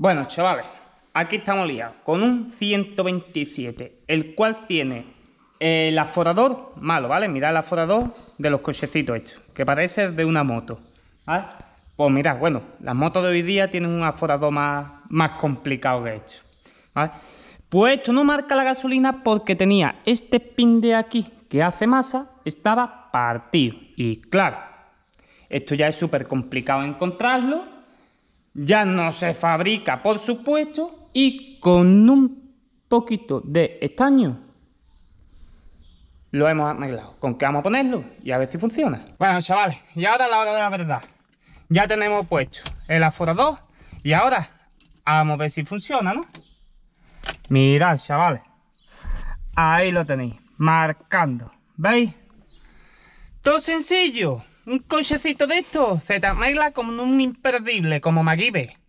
Bueno, chavales, aquí estamos liados con un 127, el cual tiene eh, el aforador malo, ¿vale? Mirad el aforador de los cochecitos estos, que parece de una moto. ¿Vale? Pues mirad, bueno, las motos de hoy día tienen un aforador más, más complicado que esto. ¿Vale? Pues esto no marca la gasolina porque tenía este pin de aquí que hace masa, estaba partido. Y claro, esto ya es súper complicado encontrarlo ya no se fabrica, por supuesto, y con un poquito de estaño lo hemos arreglado. ¿Con qué vamos a ponerlo? Y a ver si funciona. Bueno, chavales, y ahora la hora de la verdad. Ya tenemos puesto el aforador y ahora vamos a ver si funciona, ¿no? Mirad, chavales. Ahí lo tenéis, marcando. ¿Veis? Todo sencillo. Un cochecito de estos se te como un imperdible, como MacGyver.